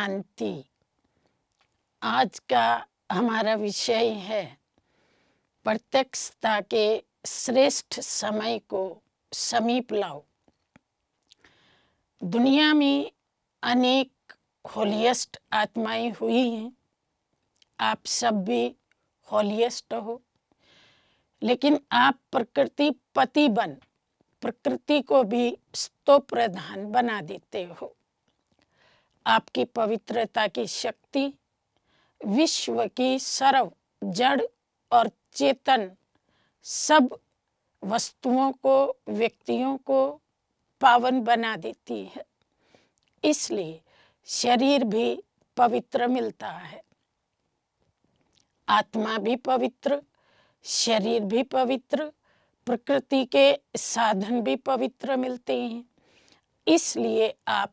शांति आज का हमारा विषय है प्रत्यक्षता के श्रेष्ठ समय को समीप लाओ दुनिया में अनेक होलियस्ट आत्माएं हुई हैं आप सब भी होलियस्ट हो लेकिन आप प्रकृति पति बन प्रकृति को भी स्तो प्रधान बना देते हो आपकी पवित्रता की शक्ति विश्व की सर्व जड़ और चेतन सब वस्तुओं को व्यक्तियों को पावन बना देती है इसलिए शरीर भी पवित्र मिलता है आत्मा भी पवित्र शरीर भी पवित्र प्रकृति के साधन भी पवित्र मिलते हैं इसलिए आप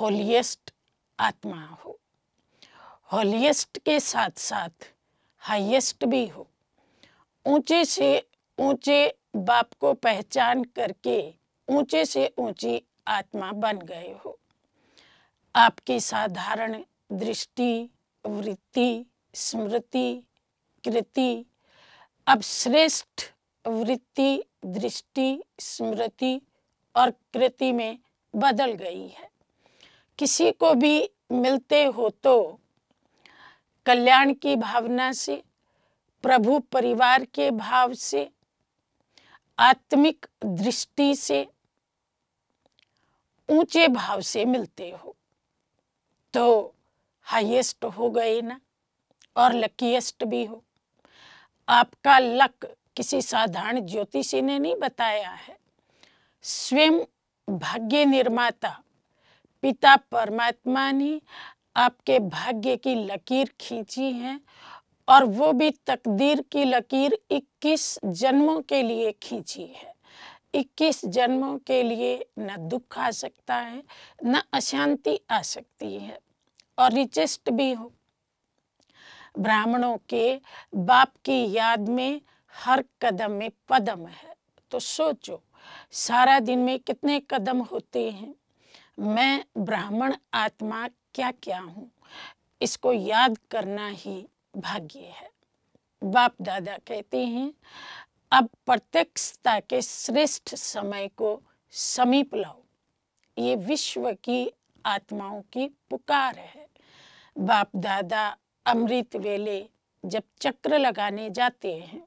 होलिएस्ट आत्मा हो हॉलियस्ट के साथ साथ हाईएस्ट भी हो ऊंचे से ऊंचे बाप को पहचान करके ऊंचे से ऊंची आत्मा बन गए हो आपकी साधारण दृष्टि वृत्ति स्मृति कृति अब श्रेष्ठ वृत्ति दृष्टि स्मृति और कृति में बदल गई है किसी को भी मिलते हो तो कल्याण की भावना से प्रभु परिवार के भाव से आत्मिक दृष्टि से ऊंचे भाव से मिलते हो तो हाईएस्ट हो गए ना और लकीएस्ट भी हो आपका लक किसी साधारण ज्योतिषी ने नहीं बताया है स्वयं भाग्य निर्माता पिता परमात्मा ने आपके भाग्य की लकीर खींची है और वो भी तकदीर की लकीर 21 जन्मों के लिए खींची है 21 जन्मों के लिए न दुख आ सकता है न अशांति आ सकती है और रिचेस्ट भी हो ब्राह्मणों के बाप की याद में हर कदम में पदम है तो सोचो सारा दिन में कितने कदम होते हैं मैं ब्राह्मण आत्मा क्या क्या हूँ इसको याद करना ही भाग्य है बाप दादा कहते हैं अब प्रत्यक्षता के श्रेष्ठ समय को समीप लाओ ये विश्व की आत्माओं की पुकार है बाप दादा अमृत वेले जब चक्र लगाने जाते हैं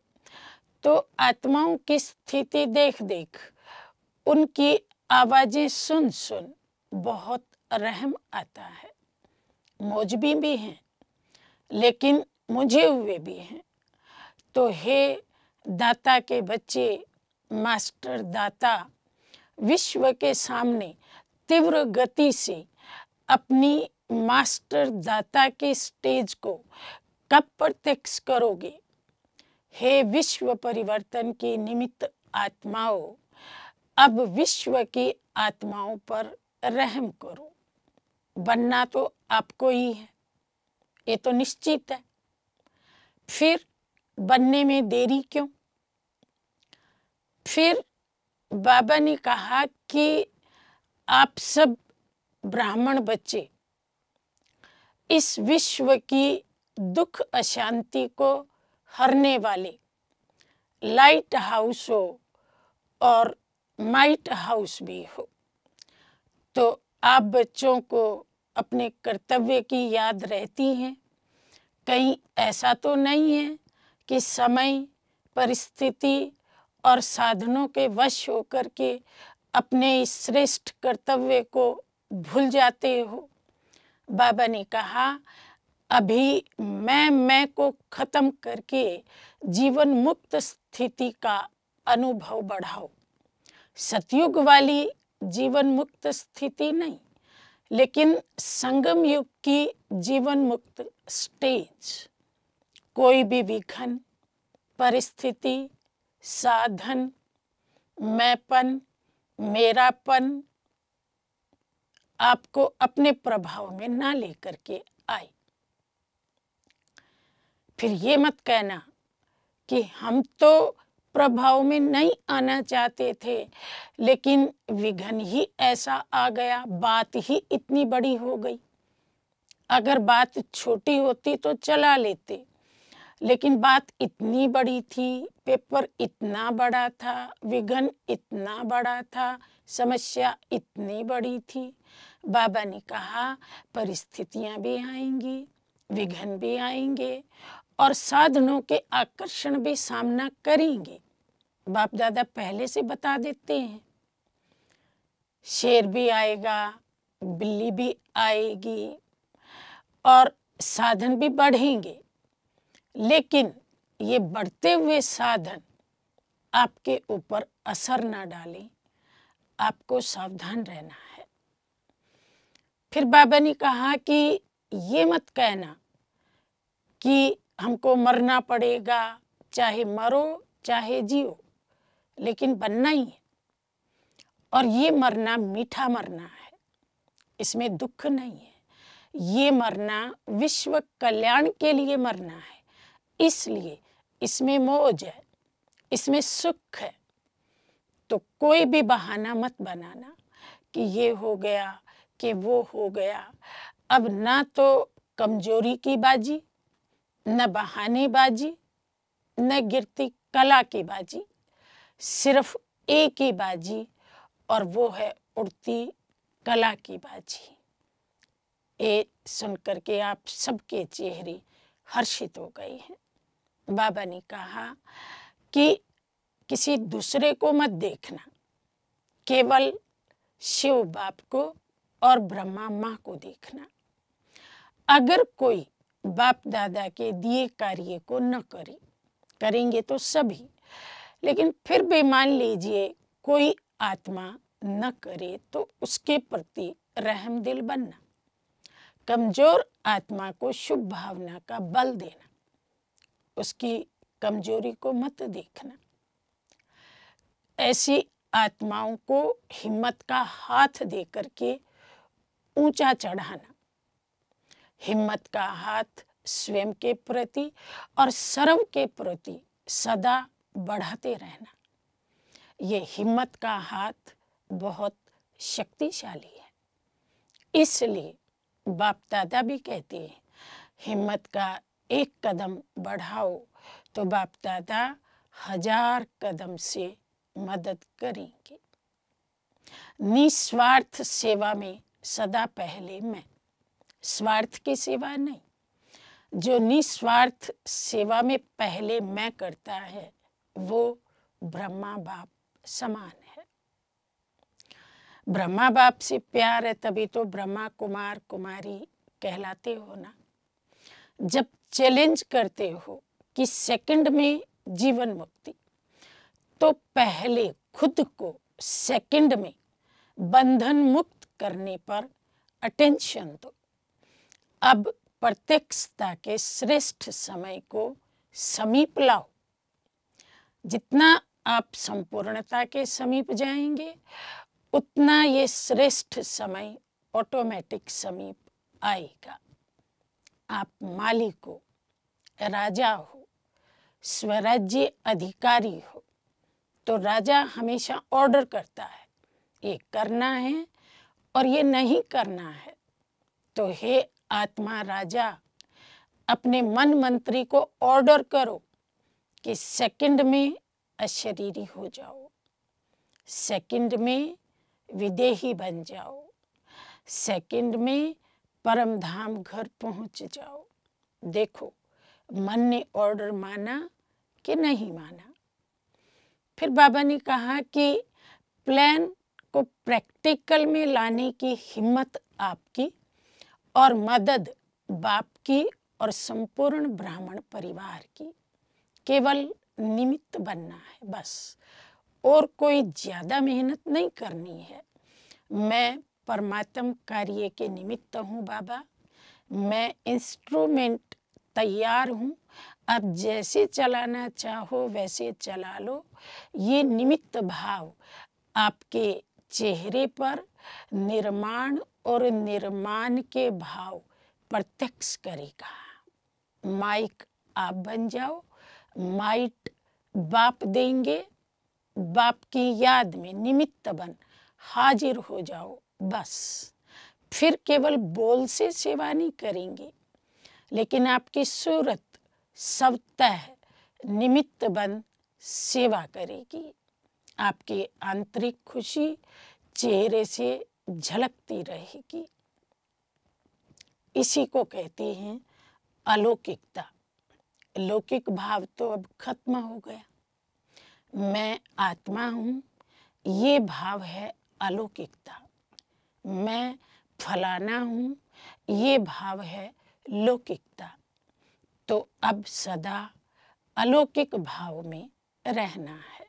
तो आत्माओं की स्थिति देख देख उनकी आवाज़ें सुन सुन बहुत रहम आता है मौजबी भी हैं लेकिन मुझे हुए भी हैं तो हे दाता के बच्चे मास्टर दाता विश्व के सामने तीव्र गति से अपनी मास्टर दाता के स्टेज को कब प्रत्यक्ष करोगे हे विश्व परिवर्तन की निमित्त आत्माओं अब विश्व की आत्माओं पर रहम करो बनना तो आपको ही है ये तो निश्चित है फिर बनने में देरी क्यों फिर बाबा ने कहा कि आप सब ब्राह्मण बच्चे इस विश्व की दुख अशांति को हरने वाले लाइट हाउस हो और माइट हाउस भी हो तो आप बच्चों को अपने कर्तव्य की याद रहती है कहीं ऐसा तो नहीं है कि समय परिस्थिति और साधनों के वश होकर के अपने इस श्रेष्ठ कर्तव्य को भूल जाते हो बाबा ने कहा अभी मैं मैं को खत्म करके जीवन मुक्त स्थिति का अनुभव बढ़ाओ सतयुग वाली जीवन मुक्त स्थिति नहीं लेकिन संगम युग की जीवन मुक्त स्टेज कोई भी विघन परिस्थिति साधन मैंपन मेरापन आपको अपने प्रभाव में ना लेकर के आए फिर ये मत कहना कि हम तो प्रभाव में नहीं आना चाहते थे लेकिन विघन ही ऐसा आ गया बात ही इतनी बड़ी हो गई अगर बात छोटी होती तो चला लेते लेकिन बात इतनी बड़ी थी पेपर इतना बड़ा था विघन इतना बड़ा था समस्या इतनी बड़ी थी बाबा ने कहा परिस्थितियां भी आएंगी विघन भी आएंगे और साधनों के आकर्षण भी सामना करेंगे बाप दादा पहले से बता देते हैं शेर भी आएगा बिल्ली भी आएगी और साधन भी बढ़ेंगे लेकिन ये बढ़ते हुए साधन आपके ऊपर असर ना डालें आपको सावधान रहना है फिर बाबा ने कहा कि ये मत कहना कि हमको मरना पड़ेगा चाहे मरो चाहे जियो लेकिन बनना ही है और ये मरना मीठा मरना है इसमें दुख नहीं है ये मरना विश्व कल्याण के लिए मरना है इसलिए इसमें मौज है इसमें सुख है तो कोई भी बहाना मत बनाना कि ये हो गया कि वो हो गया अब ना तो कमजोरी की बाजी न बहाने बाजी न गिरती कला की बाजी सिर्फ एक ही बाजी और वो है उड़ती कला की बाजी ये सुन करके आप सबके चेहरे हर्षित हो गए हैं बाबा ने कहा कि किसी दूसरे को मत देखना केवल शिव बाप को और ब्रह्मा माँ को देखना अगर कोई बाप दादा के दिए कार्य को न करे करेंगे तो सभी लेकिन फिर भी मान लीजिए कोई आत्मा न करे तो उसके प्रति रहम दिल बनना कमज़ोर आत्मा को शुभ भावना का बल देना उसकी कमजोरी को मत देखना ऐसी आत्माओं को हिम्मत का हाथ दे करके ऊंचा चढ़ाना हिम्मत का हाथ स्वयं के प्रति और सर्व के प्रति सदा बढ़ाते रहना ये हिम्मत का हाथ बहुत शक्तिशाली है इसलिए बाप दादा भी कहते हैं हिम्मत का एक कदम बढ़ाओ तो बाप दादा हजार कदम से मदद करेंगे निस्वार्थ सेवा में सदा पहले मैं स्वार्थ की सेवा नहीं जो निस्वार्थ सेवा में पहले मैं करता है वो ब्रह्मा बाप समान है ब्रह्मा बाप से प्यार है तभी तो ब्रह्मा कुमार कुमारी कहलाते हो ना जब चैलेंज करते हो कि सेकंड में जीवन मुक्ति तो पहले खुद को सेकंड में बंधन मुक्त करने पर अटेंशन दो अब प्रत्यक्षता के श्रेष्ठ समय को समीप लाओ जितना आप संपूर्णता के समीप जाएंगे उतना ये श्रेष्ठ समय ऑटोमेटिक समीप आएगा आप मालिक हो राजा हो स्वराज्य अधिकारी हो तो राजा हमेशा ऑर्डर करता है ये करना है और ये नहीं करना है तो हे आत्मा राजा अपने मन मंत्री को ऑर्डर करो कि सेकंड में अशरीरी हो जाओ सेकंड में विदेही बन जाओ सेकंड में परम धाम घर पहुंच जाओ देखो मन ने ऑर्डर माना कि नहीं माना फिर बाबा ने कहा कि प्लान को प्रैक्टिकल में लाने की हिम्मत आपकी और मदद बाप की और संपूर्ण ब्राह्मण परिवार की केवल निमित्त बनना है बस और कोई ज़्यादा मेहनत नहीं करनी है मैं परमात्म कार्य के निमित्त हूँ बाबा मैं इंस्ट्रूमेंट तैयार हूँ अब जैसे चलाना चाहो वैसे चला लो ये निमित्त भाव आपके चेहरे पर निर्माण और निर्माण के भाव प्रत्यक्ष करेगा माइक आप बन जाओ माइट बाप देंगे बाप की याद में निमित्त बन हाजिर हो जाओ बस फिर केवल बोल से सेवा नहीं करेंगे लेकिन आपकी सूरत सब निमित्त बन सेवा करेगी आपकी आंतरिक खुशी चेहरे से झलकती रहेगी इसी को कहते हैं अलौकिकता लौकिक भाव तो अब खत्म हो गया मैं आत्मा हूँ ये भाव है अलौकिकता मैं फलाना हूँ ये भाव है लौकिकता तो अब सदा अलौकिक भाव में रहना है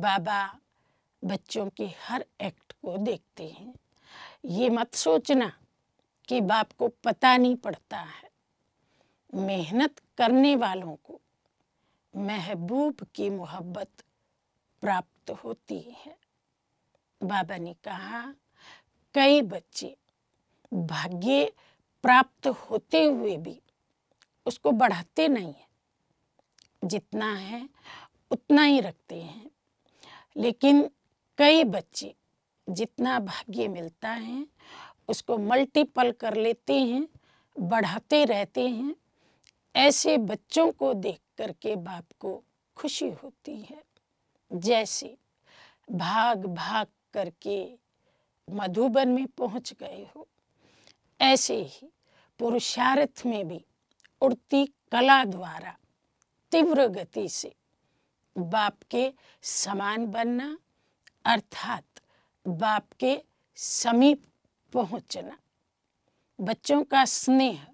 बाबा बच्चों के हर एक्ट को देखते हैं ये मत सोचना कि बाप को पता नहीं पड़ता है मेहनत करने वालों को महबूब की मोहब्बत प्राप्त होती है बाबा ने कहा कई बच्चे भाग्य प्राप्त होते हुए भी उसको बढ़ाते नहीं हैं जितना है उतना ही रखते हैं लेकिन कई बच्चे जितना भाग्य मिलता है उसको मल्टीपल कर लेते हैं बढ़ाते रहते हैं ऐसे बच्चों को देख कर के बाप को खुशी होती है जैसे भाग भाग करके मधुबन में पहुंच गए हो ऐसे ही पुरुषार्थ में भी उड़ती कला द्वारा तीव्र गति से बाप के समान बनना अर्थात बाप के समीप पहुंचना बच्चों का स्नेह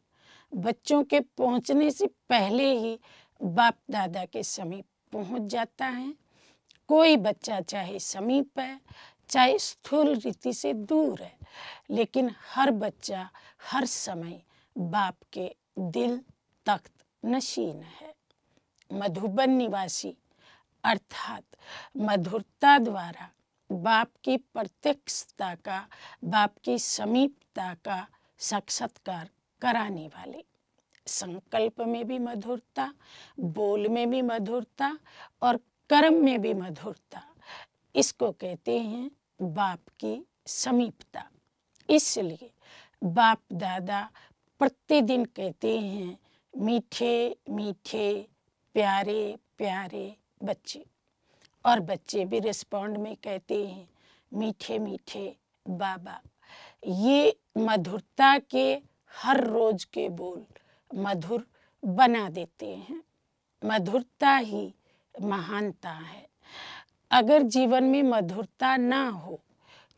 बच्चों के पहुंचने से पहले ही बाप दादा के समीप पहुंच जाता है कोई बच्चा चाहे समीप है चाहे स्थूल रीति से दूर है लेकिन हर बच्चा हर समय बाप के दिल तख्त नशीन है मधुबन निवासी अर्थात मधुरता द्वारा बाप की प्रत्यक्षता का बाप की समीपता का साक्षात्कार कराने वाले संकल्प में भी मधुरता बोल में भी मधुरता और कर्म में भी मधुरता इसको कहते हैं बाप की समीपता इसलिए बाप दादा प्रतिदिन कहते हैं मीठे मीठे प्यारे प्यारे बच्चे और बच्चे भी रिस्पॉन्ड में कहते हैं मीठे मीठे बाबा ये मधुरता के हर रोज के बोल मधुर बना देते हैं मधुरता ही महानता है अगर जीवन में मधुरता ना हो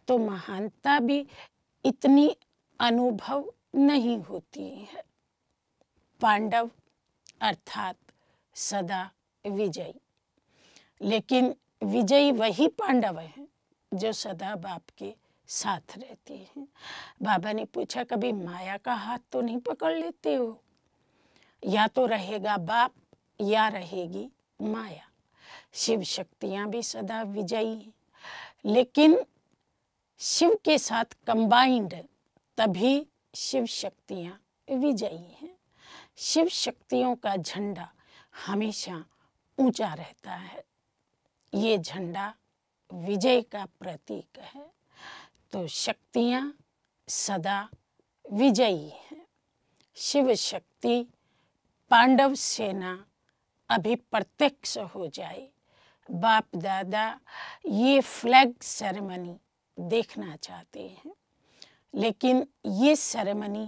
तो महानता भी इतनी अनुभव नहीं होती है पांडव अर्थात सदा विजयी लेकिन विजयी वही पांडव हैं जो सदा बाप के साथ रहती हैं बाबा ने पूछा कभी माया का हाथ तो नहीं पकड़ लेते हो या तो रहेगा बाप या रहेगी माया शिव शक्तियाँ भी सदा विजयी हैं लेकिन शिव के साथ कंबाइंड तभी शिव शक्तियाँ विजयी हैं शिव शक्तियों का झंडा हमेशा ऊंचा रहता है ये झंडा विजय का प्रतीक है तो शक्तियाँ सदा विजयी हैं शिव शक्ति पांडव सेना अभी प्रत्यक्ष हो जाए बाप दादा ये फ्लैग सेरेमनी देखना चाहते हैं लेकिन ये सेरेमनी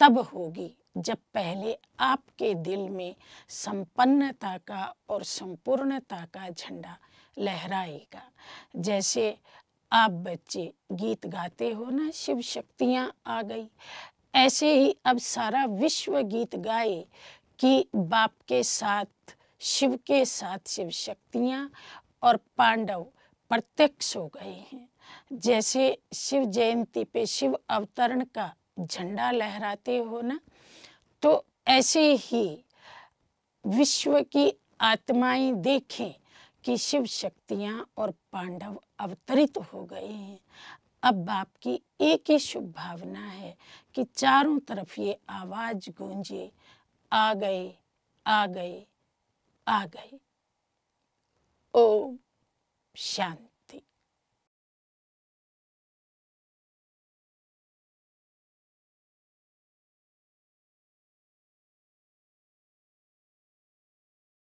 तब होगी जब पहले आपके दिल में संपन्नता का और संपूर्णता का झंडा लहराएगा जैसे आप बच्चे गीत गाते हो ना शिव शक्तियाँ आ गई ऐसे ही अब सारा विश्व गीत गाए कि बाप के साथ शिव के साथ शिव शक्तियाँ और पांडव प्रत्यक्ष हो गए हैं जैसे शिव जयंती पे शिव अवतरण का झंडा लहराते हो ना तो ऐसे ही विश्व की आत्माएं देखें कि शिव शक्तियाँ और पांडव अवतरित हो गए हैं अब बाप की एक ही शुभ भावना है कि चारों तरफ ये आवाज गूंजे आ गए आ गए आ गए ओ शांति